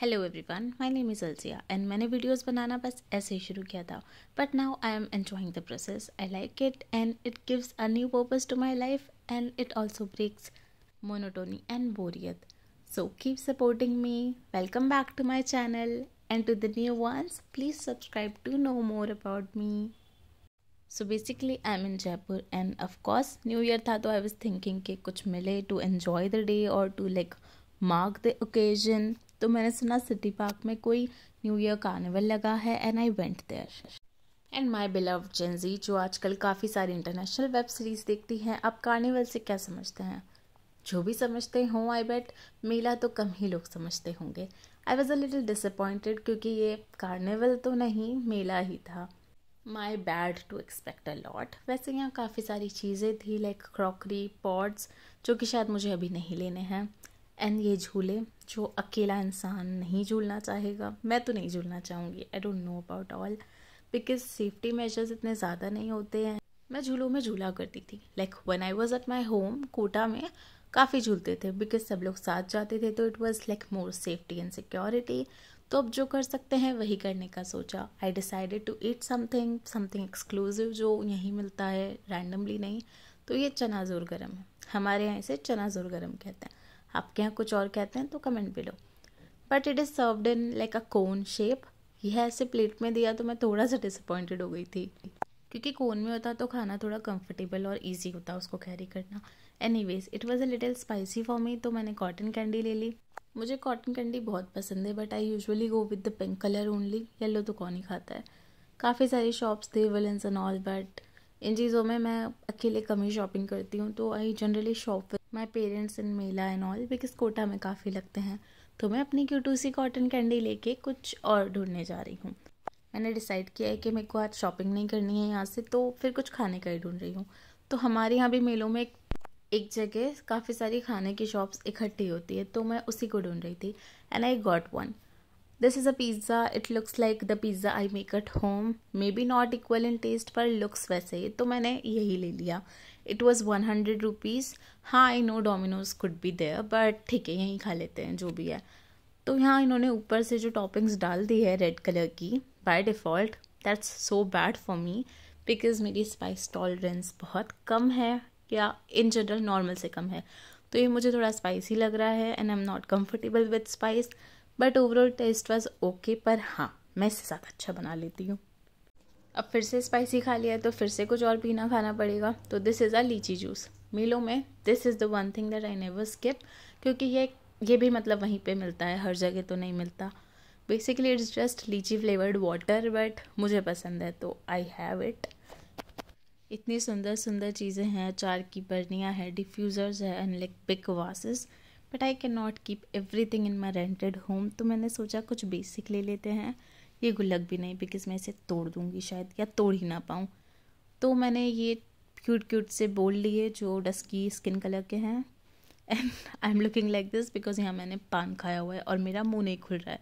hello everyone my name is Alsia and मैंने videos बनाना बस ऐसे ही शुरू किया था but now I am enjoying the process I like it and it gives a new purpose to my life and it also breaks monotony and बोरियत so keep supporting me welcome back to my channel and to the new ones please subscribe to know more about me so basically I am in Jaipur and of course new year था तो I was thinking कि कुछ मिले to enjoy the day और to like mark the occasion तो मैंने सुना city park में कोई न्यू ईयर कार्निवल लगा है and I went there and my beloved Gen Z जो आजकल काफ़ी सारी इंटरनेशनल वेब सीरीज़ देखती हैं आप कार्निवल से क्या समझते हैं जो भी समझते हों आई बेट मेला तो कम ही लोग समझते होंगे I was a little disappointed क्योंकि ये कार्निवल तो नहीं मेला ही था my bad to expect a lot वैसे यहाँ काफ़ी सारी चीज़ें थी लाइक क्रॉकरी पॉड्स जो कि शायद मुझे अभी नहीं लेने हैं एंड ये झूले जो अकेला इंसान नहीं झूलना चाहेगा मैं तो नहीं झूलना चाहूँगी I don't know about all because safety measures इतने ज़्यादा नहीं होते हैं मैं झूलों में झूला करती थी like one I was at my home Kota में काफ़ी झूलते थे बिकॉज सब लोग साथ जाते थे तो it was like more safety and security तो अब जो कर सकते हैं वही करने का सोचा I decided to eat something something exclusive जो यहीं मिलता है रैंडमली नहीं तो ये चनाजोर गर्म है हमारे यहाँ इसे चनाजोर गर्म कहते हैं आपके यहाँ कुछ और कहते हैं तो कमेंट भी लो but it is served in like a cone shape यह ऐसे प्लेट में दिया तो मैं थोड़ा सा डिसअपॉइंटेड हो गई थी क्योंकि कोन में होता तो खाना थोड़ा कंफर्टेबल और इजी होता उसको कैरी करना anyways it was a little spicy for me तो मैंने कॉटन कैंडी ले ली मुझे कॉटन कैंडी बहुत पसंद है but I usually go with the pink colour only yellow तो कौन ही खाता है काफ़ी सारी शॉप्स थे विलन्स एंड ऑल बट इन चीज़ों में मैं अकेले कम ही शॉपिंग करती हूँ तो I generally shop my parents in मेला एंड ऑल बिकॉज कोटा में काफ़ी लगते हैं तो मैं अपनी cue to see cotton candy लेके कुछ और ढूंढने जा रही हूँ मैंने डिसाइड किया है कि मेरे को आज शॉपिंग नहीं करनी है यहाँ से तो फिर कुछ खाने का ही ढूंढ रही हूँ तो हमारे यहाँ भी मेलों में एक एक जगह काफ़ी सारी खाने की शॉप्स इकट्ठी होती है तो मैं उसी को ढूंढ रही थी and I got one this is a pizza it looks like the pizza I make at home maybe not equal in taste पर लुक्स वैसे ही तो मैंने यही ले लिया it was one hundred rupees हाँ आई नो डोमिनोज कुड भी देयर बट ठीक है यहीं खा लेते हैं जो भी है तो यहाँ इन्होंने ऊपर से जो टॉपिंग्स डाल दी है रेड कलर की by default that's so bad for me because मेरी स्पाइस टॉलरेंस बहुत कम है या इन जनरल नॉर्मल से कम है तो ये मुझे थोड़ा स्पाइसी लग रहा है and I am not comfortable with spice but overall taste was okay पर हाँ मैं इसके साथ अच्छा बना लेती हूँ अब फिर से स्पाइसी खा लिया है तो फिर से कुछ और पीना खाना पड़ेगा तो दिस इज़ अ लीची जूस मीलों में this is the one thing that I never skip क्योंकि ये ये भी मतलब वहीं पे मिलता है हर जगह तो नहीं मिलता basically it's just lychee flavoured water but मुझे पसंद है तो आई हैव इट इतनी सुंदर सुंदर चीज़ें हैं चार की बर्नियाँ हैं डिफ्यूज़र्स है and like big vases but I can not keep everything in my rented home तो मैंने सोचा कुछ बेसिक ले लेते हैं ये गुल्लक भी नहीं बिकॉज मैं इसे तोड़ दूँगी शायद या तोड़ ही ना पाऊँ तो मैंने ये क्यूट क्यूट से बोल लिए जो डस्की स्किन कलर के हैं and I am looking like this because यहाँ मैंने पान खाया हुआ है और मेरा मुंह नहीं खुल रहा है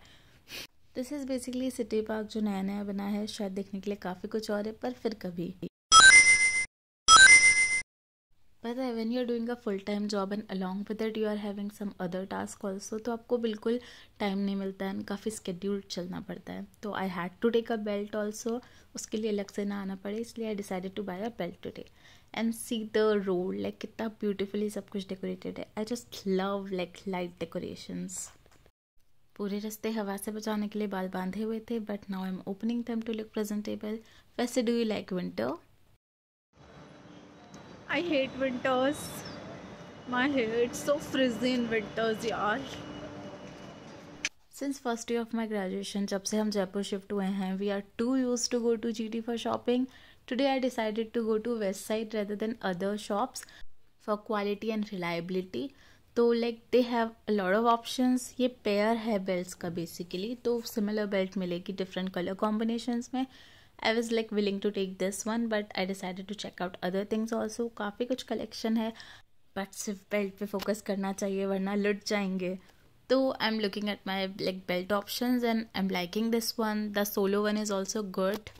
this is basically city park जो नया नया बना है शायद देखने के लिए काफ़ी कुछ और है पर फिर कभी पता है when you are doing a full time job and along with that you are having some other task also तो आपको बिल्कुल टाइम नहीं मिलता है काफ़ी स्केड्यूल चलना पड़ता है तो I had to take a belt also उसके लिए अलग से ना आना पड़े इसलिए I decided to buy a belt day and see the road like कितना ब्यूटिफुली सब कुछ डेकोरेटेड है I just love like light decorations पूरे रास्ते हवा से बचाने के लिए बाल बांधे हुए थे but now I am opening them to look presentable वैसे do you like winter I hate winters my hair so frizzy in winters यार since first year of my graduation जब से हम जयपुर शिफ्ट हुए हैं we are to use to go to G T for shopping today I decided to go to Westside rather than other shops for quality and reliability तो like they have lot of option ये pair है belt का basically तो similar belt मिलेगी different colour combination में I was like willing to take this one but I decided to check out other things also काफ़ी कुछ collection है but सिर्फ बेल्ट पे फोकस करना चाहिए वरना लुट जाएंगे तो I am looking at my like belt option and I am liking this one the solo one is also good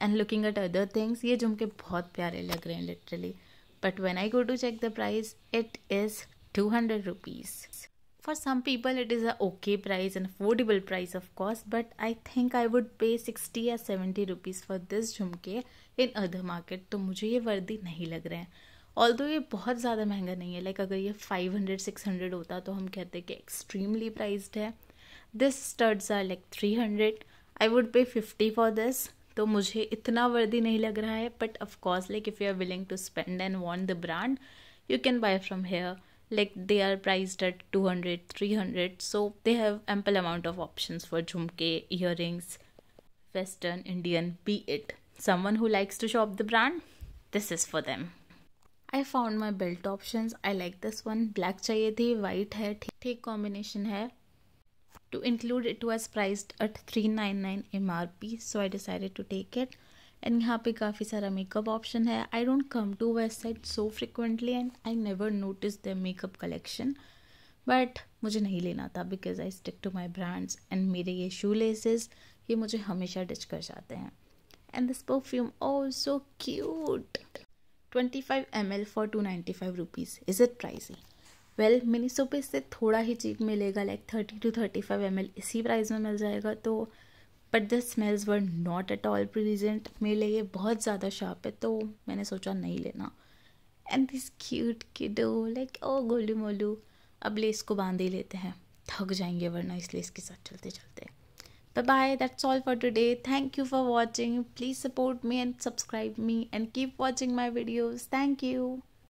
and looking at other things ये झुमके बहुत प्यारे लग रहे हैं literally but when I go to check the price it is two hundred rupees for some people it is a okay price and affordable price, of course, but I think I would pay sixty या seventy rupees for this झुमके in other market तो मुझे ये वर्दी नहीं लग रहे हैं ऑल दो ये बहुत ज़्यादा महंगा नहीं है लाइक like, अगर ये फाइव हंड्रेड सिक्स हंड्रेड होता तो हम कहते कि एक्सट्रीमली प्राइज्ड है this studs are like three hundred I would pay fifty for this तो मुझे इतना वर्दी नहीं लग रहा है but of course like if you are willing to spend and want the brand you can buy from here like they are priced at 200 300 so they have ample amount of options for jumke earrings western indian be it someone who likes to shop the brand this is for them i found my belt options i like this one black chahiye thi white hai Take combination hai to include it was priced at 399 mrp so i decided to take it and यहाँ पे काफ़ी सारा makeup option है I don't come to West so frequently and I never notice the makeup collection but मुझे नहीं लेना था because I stick to my brands and मेरे ये शू लेसेस ये मुझे हमेशा डिच कर जाते हैं and this perfume also so cute twenty five M L for two ninety five rupees is it pricey well मिनी पे इससे थोड़ा ही चीप मिलेगा like thirty two thirty five M L इसी प्राइस में मिल जाएगा तो but the smells were not at all pleasant मेरे लिए बहुत ज़्यादा शार्प है तो मैंने सोचा नहीं लेना and this cute kiddo like oh गोलू मोलू अब लेस को बांध ही लेते हैं थक जाएंगे वरना इस लेस के साथ चलते चलते bye bye that's all for today thank you for watching please support me and subscribe me and keep watching my videos thank you